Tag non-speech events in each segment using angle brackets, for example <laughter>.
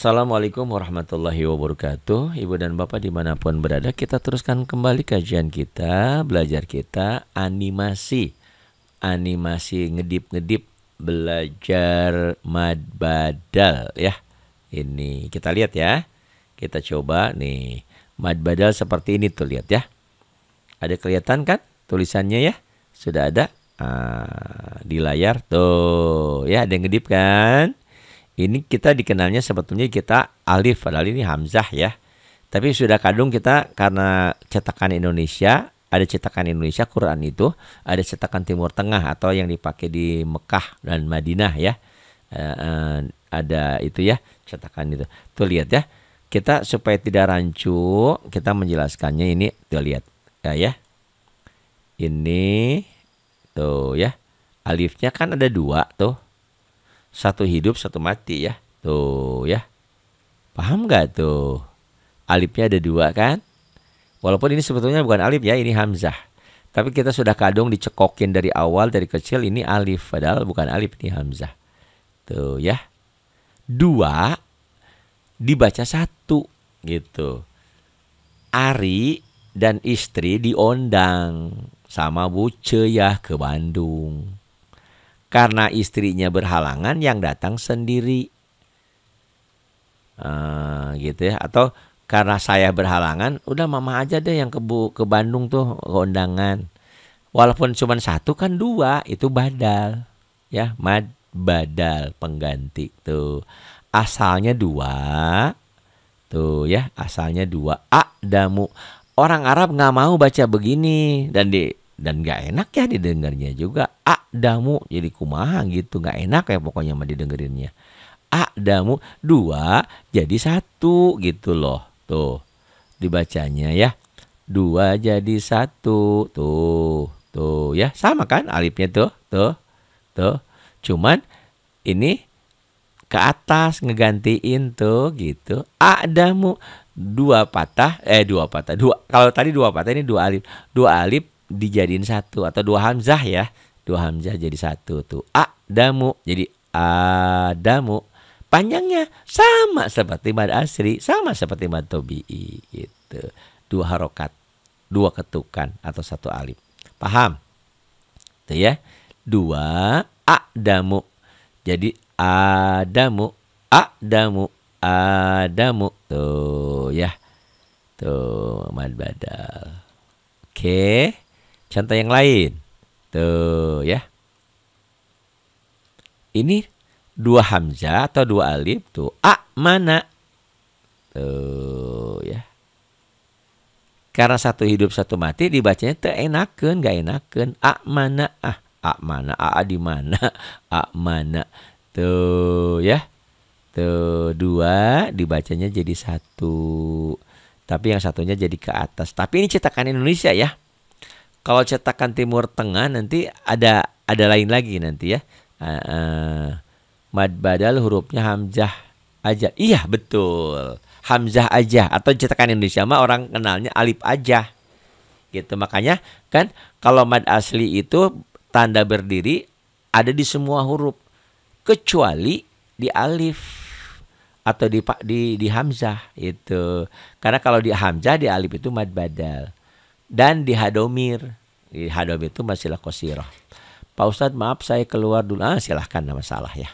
Assalamualaikum warahmatullahi wabarakatuh Ibu dan Bapak dimanapun berada Kita teruskan kembali kajian kita Belajar kita animasi Animasi ngedip-ngedip Belajar mad badal ya Ini kita lihat ya Kita coba nih Mad badal seperti ini tuh lihat ya Ada kelihatan kan tulisannya ya Sudah ada ah, Di layar tuh Ya ada yang ngedip kan ini kita dikenalnya sebetulnya kita alif, padahal ini hamzah ya. Tapi sudah kadung kita karena cetakan Indonesia, ada cetakan Indonesia Quran itu, ada cetakan Timur Tengah atau yang dipakai di Mekah dan Madinah ya. E, e, ada itu ya cetakan itu. Tuh lihat ya. Kita supaya tidak rancu, kita menjelaskannya ini tuh lihat ya ya. Ini tuh ya. Alifnya kan ada dua tuh. Satu hidup, satu mati ya. Tuh ya. Paham nggak tuh? Alifnya ada dua kan? Walaupun ini sebetulnya bukan alif ya, ini hamzah. Tapi kita sudah kadung dicekokin dari awal, dari kecil ini alif. Padahal bukan alif, ini hamzah. Tuh ya. Dua dibaca satu gitu. Ari dan istri diundang sama Bu Ceyah ke Bandung. Karena istrinya berhalangan yang datang sendiri. Uh, gitu ya. Atau karena saya berhalangan, udah mama aja deh yang ke, ke Bandung tuh ke undangan. Walaupun cuma satu kan dua, itu badal. Ya, mad badal pengganti tuh. Asalnya dua. Tuh ya, asalnya dua. A damu. Orang Arab nggak mau baca begini dan di dan gak enak ya didengarnya juga damu jadi kumaha gitu gak enak ya pokoknya mah didengerinnya damu dua jadi satu gitu loh tuh dibacanya ya dua jadi satu tuh tuh ya sama kan alifnya tuh tuh tuh cuman ini ke atas ngegantiin tuh gitu adamu dua patah eh dua patah dua kalau tadi dua patah ini dua alif dua alif dijadiin satu atau dua hamzah ya. Dua hamzah jadi satu tuh. A damu jadi a damu Panjangnya sama seperti mad asri, sama seperti mad tobi'i gitu. Dua harokat, dua ketukan atau satu alif. Paham? Itu ya. Dua a damu. Jadi a a damu damu a damu Tuh ya. Tuh mad badal. Oke. Okay contoh yang lain. Tuh ya. Ini dua hamzah atau dua alif tuh. A mana? Tuh ya. Karena satu hidup satu mati dibacanya tuh enakan, gak enakan. A mana? Ah, A mana? A, -a di mana? <laughs> A mana? Tuh ya. Tuh dua dibacanya jadi satu. Tapi yang satunya jadi ke atas. Tapi ini cetakan Indonesia ya. Kalau cetakan Timur Tengah nanti ada ada lain lagi nanti ya. Uh, uh, mad badal hurufnya hamzah aja. Iya betul. Hamzah aja atau cetakan Indonesia mah orang kenalnya alif aja. Gitu makanya kan kalau mad asli itu tanda berdiri ada di semua huruf kecuali di alif atau di di di hamzah itu. Karena kalau di hamzah di alif itu mad badal dan di hadomir. Di hadomir itu masilah kosiroh. Pak Ustadz maaf saya keluar dulu. Ah silahkan nama salah ya.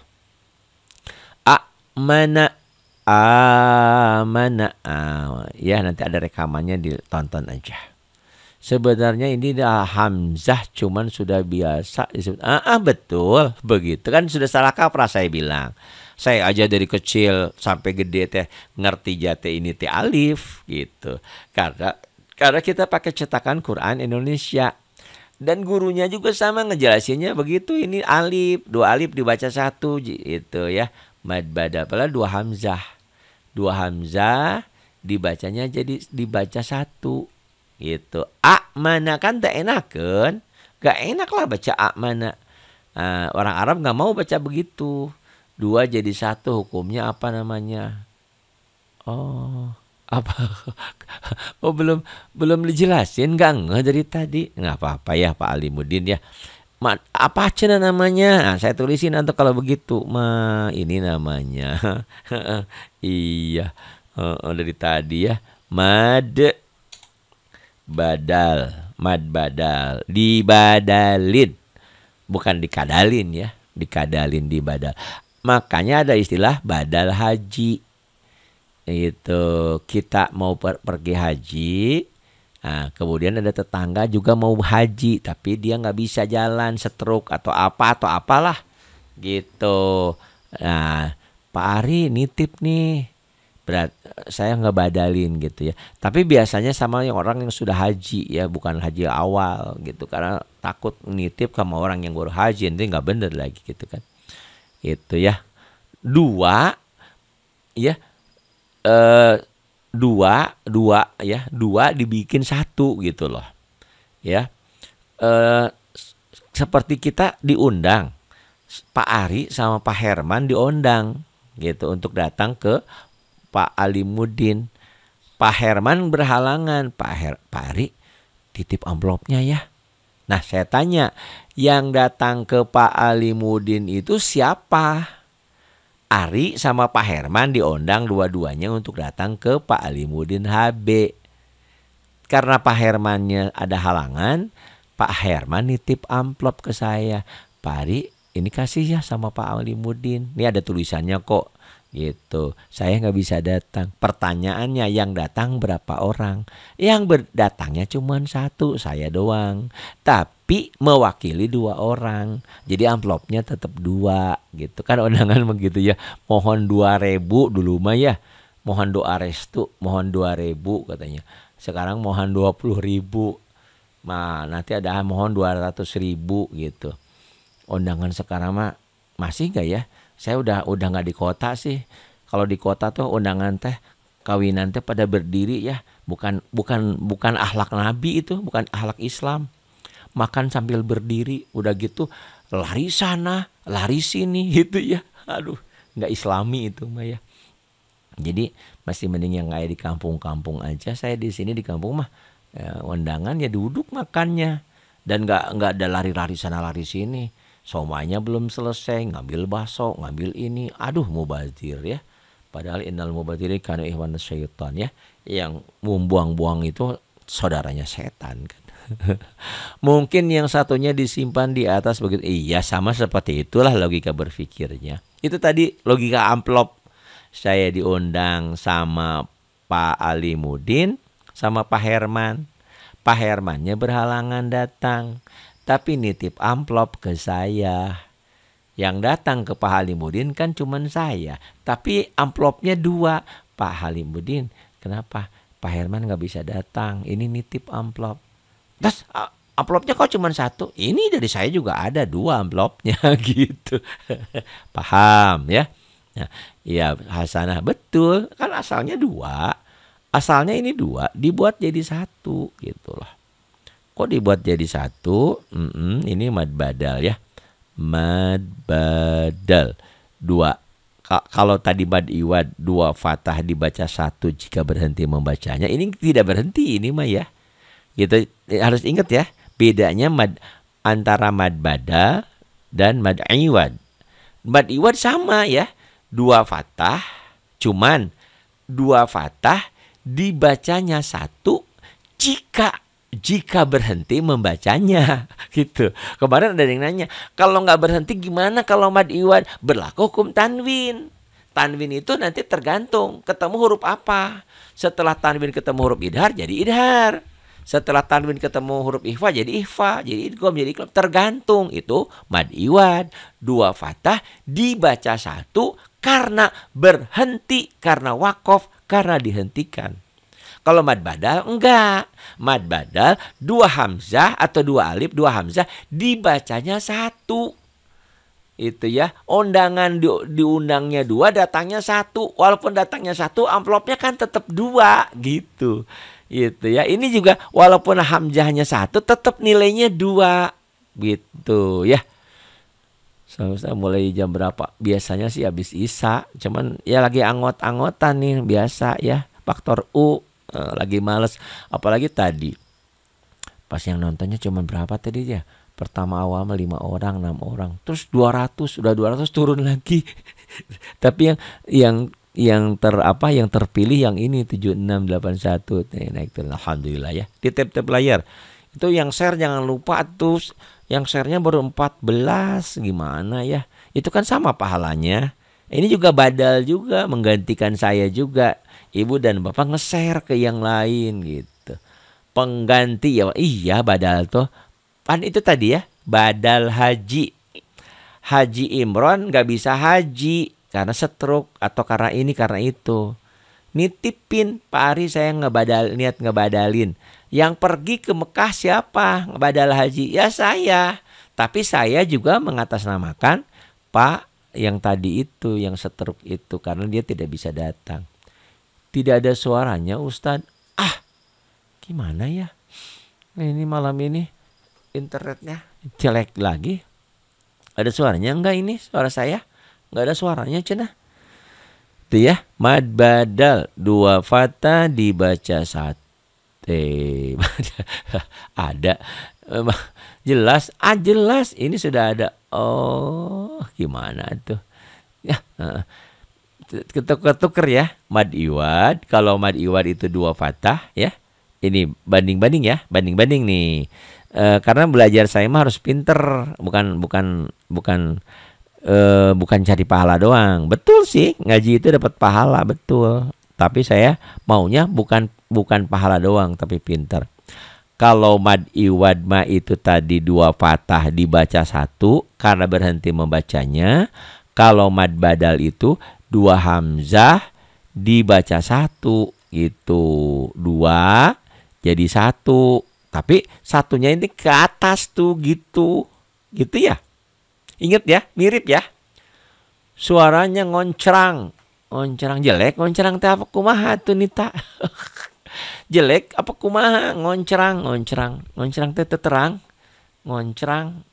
A mana a mana a. Ya nanti ada rekamannya ditonton aja. Sebenarnya ini dah Hamzah cuman sudah biasa disebut. Ah, ah betul begitu kan sudah salah kaprah saya bilang. Saya aja dari kecil sampai gede teh ngerti jate ini teh alif gitu. Karena karena kita pakai cetakan Quran Indonesia. Dan gurunya juga sama ngejelasinnya begitu ini alif, dua alif dibaca satu gitu ya. Mad bada pula dua hamzah. Dua hamzah dibacanya jadi dibaca satu gitu. A mana kan tak enak kan? Gak enak lah baca A mana. Nah, orang Arab nggak mau baca begitu. Dua jadi satu hukumnya apa namanya? Oh, apa <laughs> oh belum belum dijelasin nggak nggak dari tadi nggak apa-apa ya Pak Ali Mudin ya Ma, apa cina namanya nah, saya tulisin atau kalau begitu ma ini namanya <laughs> iya oh, dari tadi ya mad badal mad badal dibadalin bukan dikadalin ya dikadalin dibadal makanya ada istilah badal haji itu kita mau per pergi haji nah, kemudian ada tetangga juga mau haji tapi dia nggak bisa jalan setruk atau apa atau apalah gitu nah Pak Ari nitip nih berat saya nggak badalin gitu ya tapi biasanya sama yang orang yang sudah haji ya bukan haji awal gitu karena takut nitip sama orang yang baru haji nanti nggak bener lagi gitu kan itu ya dua ya eh, dua dua ya dua dibikin satu gitu loh ya eh, seperti kita diundang Pak Ari sama Pak Herman diundang gitu untuk datang ke Pak Mudin Pak Herman berhalangan Pak Her Pak Ari titip amplopnya ya nah saya tanya yang datang ke Pak Mudin itu siapa Ari sama Pak Herman diundang dua-duanya untuk datang ke Pak Alimudin HB. Karena Pak Hermannya ada halangan, Pak Herman nitip amplop ke saya. Pak Ari, ini kasih ya sama Pak Alimudin. Ini ada tulisannya kok gitu. Saya nggak bisa datang. Pertanyaannya yang datang berapa orang? Yang berdatangnya cuma satu, saya doang. Tapi mewakili dua orang. Jadi amplopnya tetap dua gitu. Kan undangan <laughs> begitu ya. Mohon dua ribu dulu mah ya. Mohon doa restu, mohon dua ribu katanya. Sekarang mohon dua puluh ribu. Nah nanti ada mohon dua ratus ribu gitu. Undangan sekarang mah masih gak ya? saya udah udah nggak di kota sih kalau di kota tuh undangan teh kawinan teh pada berdiri ya bukan bukan bukan ahlak nabi itu bukan ahlak Islam makan sambil berdiri udah gitu lari sana lari sini <laughs> gitu ya aduh nggak islami itu mah ya jadi masih mending yang kayak di kampung-kampung aja saya di sini di kampung mah eh, undangan ya duduk makannya dan nggak nggak ada lari-lari sana lari sini somanya belum selesai, ngambil baso, ngambil ini, aduh mubazir ya. Padahal innal mubaziri karena ihwan syaitan ya. Yang membuang-buang itu saudaranya setan kan. <laughs> Mungkin yang satunya disimpan di atas begitu. Iya sama seperti itulah logika berpikirnya. Itu tadi logika amplop. Saya diundang sama Pak Ali Mudin sama Pak Herman. Pak Hermannya berhalangan datang tapi nitip amplop ke saya. Yang datang ke Pak Halimudin kan cuma saya, tapi amplopnya dua. Pak Halimudin, kenapa Pak Herman nggak bisa datang? Ini nitip amplop. Terus amplopnya kok cuma satu? Ini dari saya juga ada dua amplopnya <laughs> gitu. Paham ya? ya iya, Hasanah betul kan asalnya dua, asalnya ini dua dibuat jadi satu gitu loh. Kok dibuat jadi satu? Mm -mm, ini mad badal ya. Mad badal. Dua. Ka kalau tadi mad iwad dua fatah dibaca satu jika berhenti membacanya. Ini tidak berhenti ini mah ya. Gitu eh, harus ingat ya. Bedanya mad antara mad badal dan mad iwad. Mad iwad sama ya. Dua fatah cuman dua fatah dibacanya satu jika jika berhenti membacanya <laughs> gitu. Kemarin ada yang nanya, kalau nggak berhenti gimana kalau mad iwan berlaku hukum tanwin? Tanwin itu nanti tergantung ketemu huruf apa. Setelah tanwin ketemu huruf idhar jadi idhar. Setelah tanwin ketemu huruf ihfa jadi ihfa, jadi idgom jadi idgham tergantung itu mad iwan. Dua fatah dibaca satu karena berhenti karena wakof karena dihentikan. Kalau mad badal enggak. Mad badal dua hamzah atau dua alif, dua hamzah dibacanya satu. Itu ya, undangan di, diundangnya dua, datangnya satu. Walaupun datangnya satu, amplopnya kan tetap dua gitu. itu ya. Ini juga walaupun hamzahnya satu, tetap nilainya dua gitu ya. Selesai mulai jam berapa? Biasanya sih habis Isa, cuman ya lagi angot-angotan nih biasa ya. Faktor U uh, lagi males apalagi tadi pas yang nontonnya cuma berapa tadi ya pertama awal lima orang enam orang terus 200 udah 200 turun lagi <laughs> tapi yang yang yang ter apa yang terpilih yang ini 7681 satu naik turun alhamdulillah ya di tap tap layar itu yang share jangan lupa terus yang sharenya baru 14 gimana ya itu kan sama pahalanya ini juga badal juga menggantikan saya juga. Ibu dan bapak ngeser ke yang lain gitu. Pengganti ya iya badal tuh. Pan itu tadi ya badal haji. Haji Imron gak bisa haji karena setruk atau karena ini karena itu. Nitipin Pak Ari saya ngebadal niat ngebadalin. Yang pergi ke Mekah siapa? Ngebadal haji ya saya. Tapi saya juga mengatasnamakan Pak yang tadi itu yang setruk itu karena dia tidak bisa datang. Tidak ada suaranya Ustadz. Ah gimana ya ini malam ini internetnya jelek lagi. Ada suaranya enggak ini suara saya? Enggak ada suaranya cenah. Itu ya mad badal dua fata dibaca satu. <laughs> Eh, ada jelas ah jelas ini sudah ada Oh, gimana tuh? Ya, ketuker ya. Mad iwad. Kalau mad iwad itu dua fatah ya. Ini banding-banding ya, banding-banding nih. E, karena belajar saya mah harus pinter, bukan bukan bukan e, bukan cari pahala doang. Betul sih, ngaji itu dapat pahala betul. Tapi saya maunya bukan bukan pahala doang, tapi pinter. Kalau mad ma itu tadi dua patah dibaca satu karena berhenti membacanya. Kalau mad badal itu dua hamzah dibaca satu itu Dua jadi satu. Tapi satunya ini ke atas tuh gitu. Gitu ya. Ingat ya, mirip ya. Suaranya ngoncrang. Ngoncrang jelek, ngoncrang teh kumaha tuh nita. <laughs> jelek apa kumaha ngoncerang ngoncerang ngoncerang teh terang ngoncerang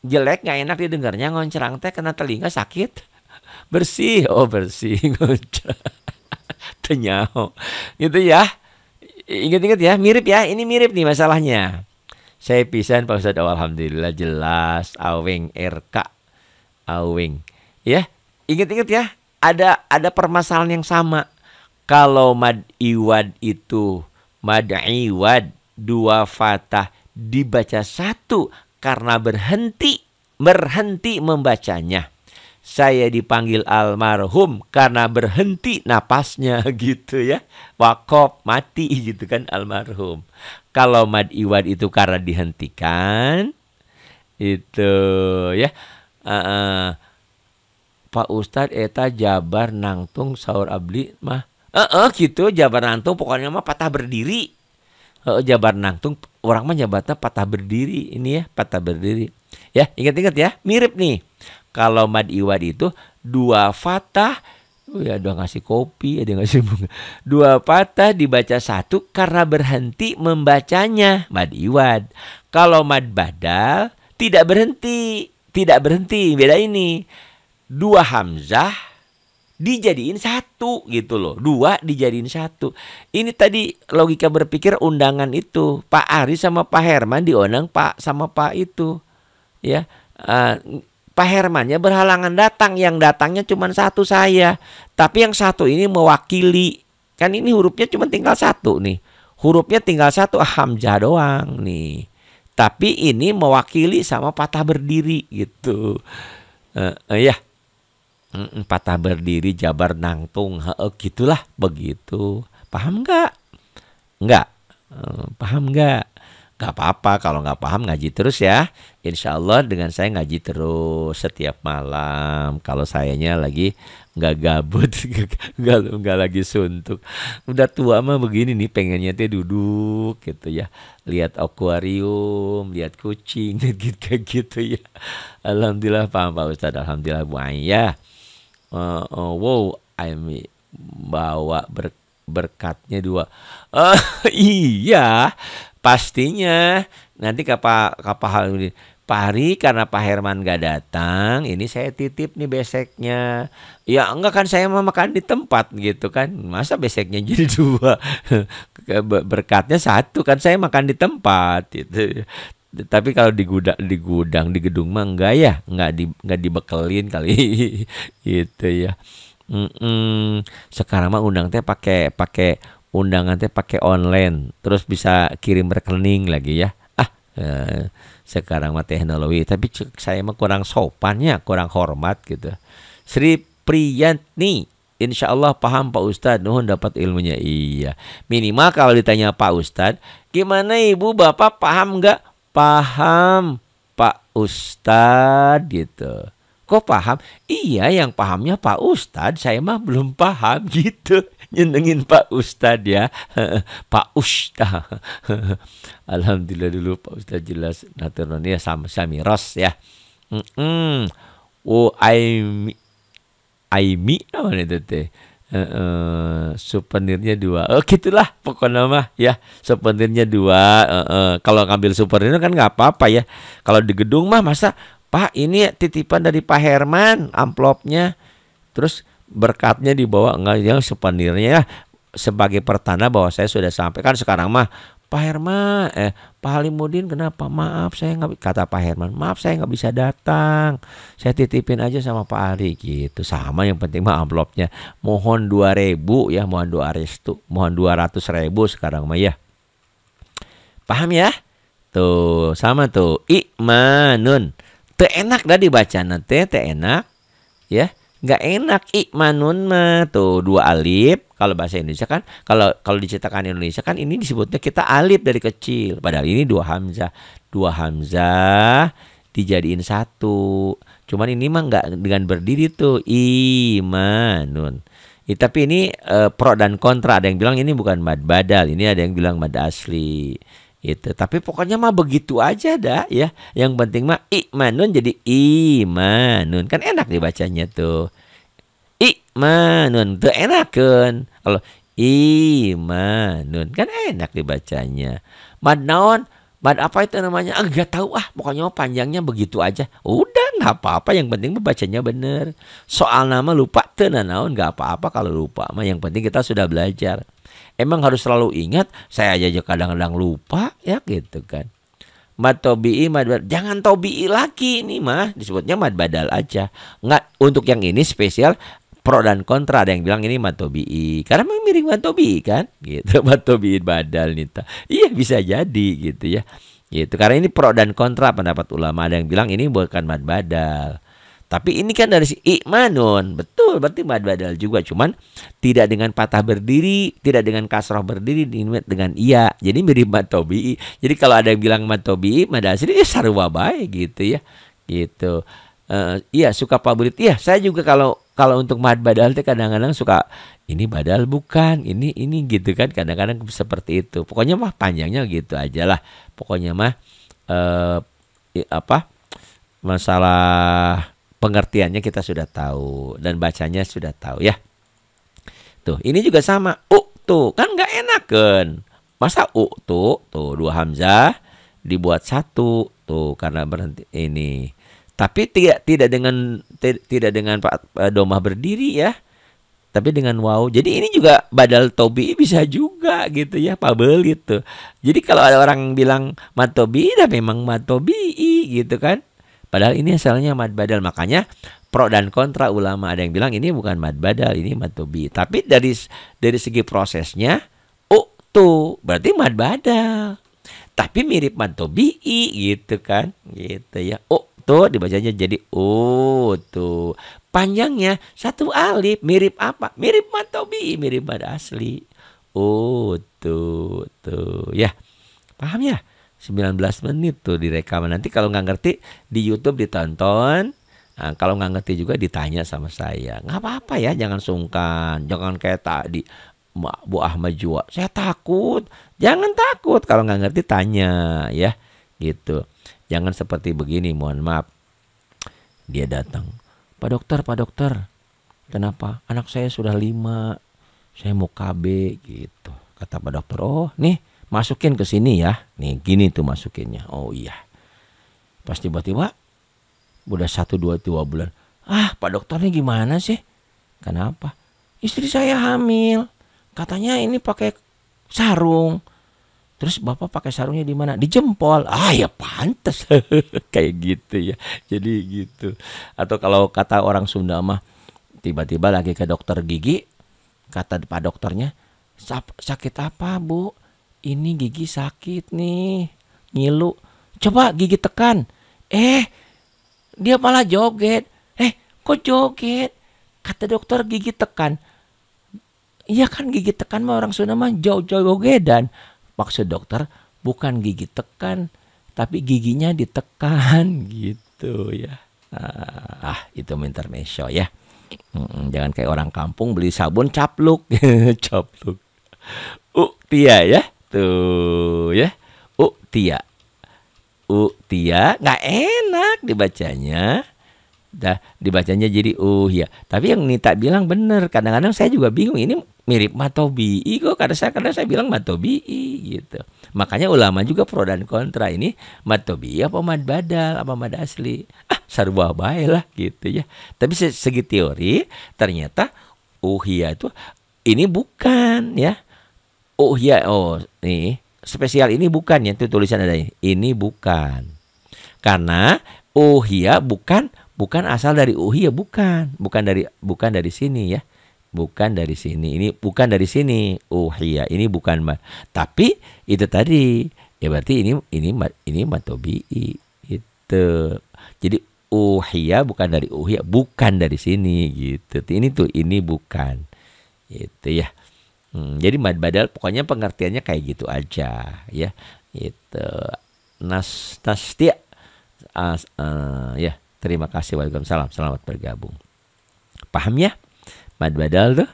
jelek nggak enak didengarnya ngoncerang teh kena telinga sakit <laughs> bersih oh bersih <laughs> ngoncerang <laughs> tenyaho gitu ya inget-inget ya mirip ya ini mirip nih masalahnya saya pisan Pak Ustadz Alhamdulillah jelas aweng RK aweng ya ingat-ingat ya ada ada permasalahan yang sama kalau mad iwad itu mad iwad dua fatah dibaca satu karena berhenti berhenti membacanya. Saya dipanggil almarhum karena berhenti napasnya <laughs> gitu ya. Wakop mati gitu kan almarhum. Kalau mad iwad itu karena dihentikan itu ya. Uh, Pak Ustadz eta jabar nangtung saur abli mah Heeh, gitu Jabar Nantung pokoknya mah patah berdiri Heeh, Jabar Nantung orang mah jabatnya patah berdiri ini ya patah berdiri ya ingat-ingat ya mirip nih kalau Mad Iwad itu dua fatah Oh ya dua ngasih kopi, ada ya, ngasih bunga. Dua fatah dibaca satu karena berhenti membacanya. Mad iwad. Kalau mad badal tidak berhenti, tidak berhenti. Beda ini. Dua hamzah dijadiin satu gitu loh. Dua dijadiin satu. Ini tadi logika berpikir undangan itu Pak Ari sama Pak Herman diundang Pak sama Pak itu. Ya. Uh, Pak Hermannya berhalangan datang, yang datangnya cuma satu saya. Tapi yang satu ini mewakili. Kan ini hurufnya cuma tinggal satu nih. Hurufnya tinggal satu ah, hamzah doang nih. Tapi ini mewakili sama patah berdiri gitu. Uh, uh, ya. Yeah patah berdiri jabar nangtung heeh gitulah begitu paham nggak nggak eh, paham nggak nggak apa-apa kalau nggak paham ngaji terus ya insya Allah dengan saya ngaji terus setiap malam kalau sayanya lagi nggak gabut <laughs> nggak nggak lagi suntuk udah tua mah begini nih pengennya teh duduk gitu ya lihat akuarium lihat kucing <laughs> gitu gitu ya alhamdulillah paham pak Ustadz alhamdulillah buaya uh, uh, wow I mean, bawa ber, berkatnya dua uh, <laughs> iya pastinya nanti kapal kapal hal ini Pari Hari karena Pak Herman gak datang, ini saya titip nih beseknya. Ya enggak kan saya mau makan di tempat gitu kan. Masa beseknya jadi <laughs> dua? Berkatnya satu kan saya makan di tempat gitu tapi kalau di gudang di gudang di gedung mah enggak ya enggak di enggak dibekelin kali <laughs> gitu ya Mm-mm. sekarang mah undang teh pakai pakai undangan teh pakai online terus bisa kirim rekening lagi ya ah eh, sekarang mah teknologi tapi saya mah kurang sopannya kurang hormat gitu Sri Priyanti Insya Allah paham Pak Ustadz Nuhun dapat ilmunya Iya Minimal kalau ditanya Pak Ustadz Gimana ibu bapak paham nggak paham Pak Ustad gitu. Kok paham? Iya yang pahamnya Pak Ustad, saya mah belum paham <laughs> gitu. Nyenengin Pak Ustad ya. <laughs> Pak Ustad. <laughs> Alhamdulillah dulu Pak Ustad jelas. Naturalnya ya, sama Sami Ros ya. Mm -mm. Oh, Aimi. Aimi namanya itu teh eh, eh, souvenirnya dua. Oh gitulah pokoknya mah ya souvenirnya dua. Eh, eh. Kalau ngambil souvenir kan nggak apa-apa ya. Kalau di gedung mah masa Pak ini titipan dari Pak Herman amplopnya. Terus berkatnya dibawa nggak yang souvenirnya sebagai pertanda bahwa saya sudah sampai kan sekarang mah Pak Herman, eh Pak Halimudin kenapa? Maaf saya nggak kata Pak Herman, maaf saya nggak bisa datang. Saya titipin aja sama Pak Ali gitu. Sama yang penting mah amplopnya. Mohon dua ribu ya, mohon dua restu, mohon dua ratus ribu sekarang mah ya. Paham ya? Tuh sama tuh. Imanun. Teh enak dah dibaca nanti, teh enak ya nggak enak ikmanun mah tuh dua alif kalau bahasa Indonesia kan kalau kalau diceritakan Indonesia kan ini disebutnya kita alif dari kecil padahal ini dua hamzah dua hamzah dijadiin satu cuman ini mah nggak dengan berdiri tuh imanun ya, tapi ini e, pro dan kontra ada yang bilang ini bukan mad badal ini ada yang bilang mad asli itu. Tapi pokoknya mah begitu aja dah ya. Yang penting mah imanun jadi imanun. Kan enak dibacanya tuh. Imanun tuh enak kan. Kalau imanun kan enak dibacanya. Mad naon? Mad apa itu namanya? Enggak ah, tahu ah. Pokoknya panjangnya begitu aja. Udah nggak apa-apa. Yang penting membacanya bener. Soal nama lupa tuh nah naon nggak apa-apa kalau lupa mah. Yang penting kita sudah belajar. Emang harus selalu ingat, saya aja kadang-kadang lupa ya gitu kan. Mad tobi'i, mad badal. Jangan tobi'i lagi ini mah, disebutnya mad badal aja. Nggak, untuk yang ini spesial pro dan kontra ada yang bilang ini matobi'i karena memang miring matobi'i kan gitu <laughs> matobi'i badal nita iya bisa jadi gitu ya gitu karena ini pro dan kontra pendapat ulama ada yang bilang ini bukan mad badal tapi ini kan dari si i'manun betul betul berarti mad badal juga cuman tidak dengan patah berdiri tidak dengan kasroh berdiri dengan iya jadi mirip mad tobi jadi kalau ada yang bilang mad tobi mad asli ya sarwa baik gitu ya gitu uh, iya suka favorit iya saya juga kalau kalau untuk mad badal itu kadang-kadang suka ini badal bukan ini ini gitu kan kadang-kadang seperti itu pokoknya mah panjangnya gitu aja lah pokoknya mah eh, apa masalah pengertiannya kita sudah tahu dan bacanya sudah tahu ya. Tuh, ini juga sama. U tuh kan nggak enak kan. Masa u tuh tuh dua hamzah dibuat satu tuh karena berhenti ini. Tapi tidak tidak dengan tidak dengan pak e, domah berdiri ya. Tapi dengan wow. Jadi ini juga badal tobi bisa juga gitu ya, pabel gitu. Jadi kalau ada orang bilang matobi, dah ya memang matobi gitu kan. Padahal ini asalnya mad badal. Makanya pro dan kontra ulama ada yang bilang ini bukan mad badal, ini mad tobi. Tapi dari dari segi prosesnya uktu berarti mad badal. Tapi mirip mad tubi gitu kan. Gitu ya. Uktu dibacanya jadi utu. Panjangnya satu alif mirip apa? Mirip mad tubi, mirip mad asli. Utu tuh ya. Paham ya? 19 menit tuh direkam Nanti kalau nggak ngerti di YouTube ditonton. Nah, kalau nggak ngerti juga ditanya sama saya. Nggak apa-apa ya, jangan sungkan, jangan kayak tadi Bu Ahmad Jua. Saya takut. Jangan takut kalau nggak ngerti tanya ya. Gitu. Jangan seperti begini, mohon maaf. Dia datang. Pak dokter, Pak dokter. Kenapa? Anak saya sudah lima. Saya mau KB gitu. Kata Pak dokter, oh nih masukin ke sini ya. Nih gini tuh masukinnya. Oh iya. Pas tiba-tiba udah satu dua dua bulan. Ah pak dokternya gimana sih? Kenapa? Istri saya hamil. Katanya ini pakai sarung. Terus bapak pakai sarungnya di mana? Di jempol. Ah ya pantas <laughs> kayak gitu ya. Jadi gitu. Atau kalau kata orang Sunda mah tiba-tiba lagi ke dokter gigi, kata pak dokternya sakit apa bu? ini gigi sakit nih, ngilu. Coba gigi tekan. Eh, dia malah joget. Eh, kok joget? Kata dokter gigi tekan. Iya kan gigi tekan mah orang Sunda mah jauh-jauh jogedan. Maksud dokter bukan gigi tekan, tapi giginya ditekan <laughs> gitu ya. Ah, ah itu intermezzo ya. Hmm, jangan kayak orang kampung beli sabun capluk, <laughs> capluk. Uh, Tia ya. Tuh gitu, ya. Uktia. Uktia nggak enak dibacanya. Dah dibacanya jadi uh ya. Tapi yang tak bilang bener. Kadang-kadang saya juga bingung ini mirip matobi kok karena saya kadang saya bilang matobi gitu. Makanya ulama juga pro dan kontra ini matobi apa mad badal apa mad asli. Ah sarwa lah gitu ya. Tapi segi teori ternyata uh ya itu ini bukan ya Oh iya, oh nih spesial ini bukan ya itu tulisan ada ini. Ini bukan. Karena oh iya bukan bukan asal dari oh iya bukan, bukan dari bukan dari sini ya. Bukan dari sini. Ini bukan dari sini. oh iya ini bukan tapi itu tadi ya berarti ini ini ini matobi itu. Jadi oh iya bukan dari oh iya bukan dari sini gitu. Ini tuh ini bukan. itu ya. Hmm, jadi mad badal pokoknya pengertiannya kayak gitu aja ya. Itu nas tastia. Uh, eh, uh, ya, terima kasih Waalaikumsalam. Selamat bergabung. Paham ya? Mad badal tuh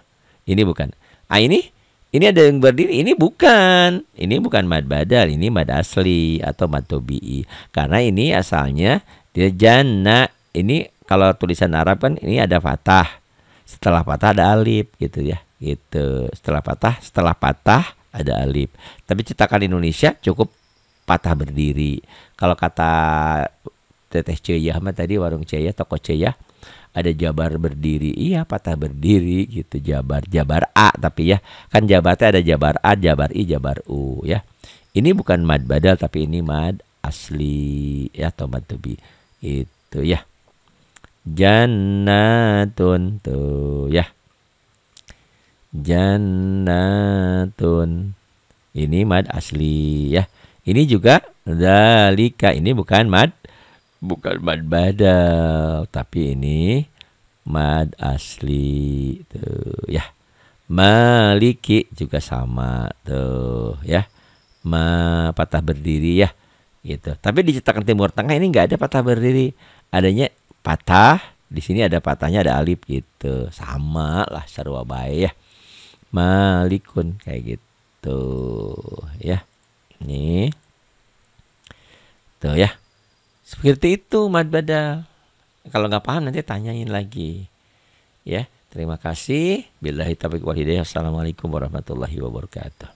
ini bukan. Ah ini ini ada yang berdiri, ini bukan. Ini bukan mad badal, ini mad asli atau mad tobi'i. Karena ini asalnya dia jana. Ini kalau tulisan Arab kan ini ada fatah. Setelah fatah ada alif gitu ya gitu setelah patah setelah patah ada alif tapi cetakan Indonesia cukup patah berdiri kalau kata teteh Ceyah mah tadi warung Ceyah toko Ceyah ada Jabar berdiri iya patah berdiri gitu Jabar Jabar A tapi ya kan jabatnya ada Jabar A Jabar I Jabar U ya ini bukan mad badal tapi ini mad asli ya atau mad to itu ya jannatun tuh ya jannatun. Ini mad asli ya. Ini juga dalika ini bukan mad bukan mad badal tapi ini mad asli tuh ya. Maliki juga sama tuh ya. Ma patah berdiri ya gitu. Tapi di cetakan Timur Tengah ini nggak ada patah berdiri. Adanya patah di sini ada patahnya ada alif gitu. Sama lah sarwa baik ya malikun kayak gitu ya nih tuh ya seperti itu mad badal kalau nggak paham nanti tanyain lagi ya terima kasih bila hitabik wal hidayah assalamualaikum warahmatullahi wabarakatuh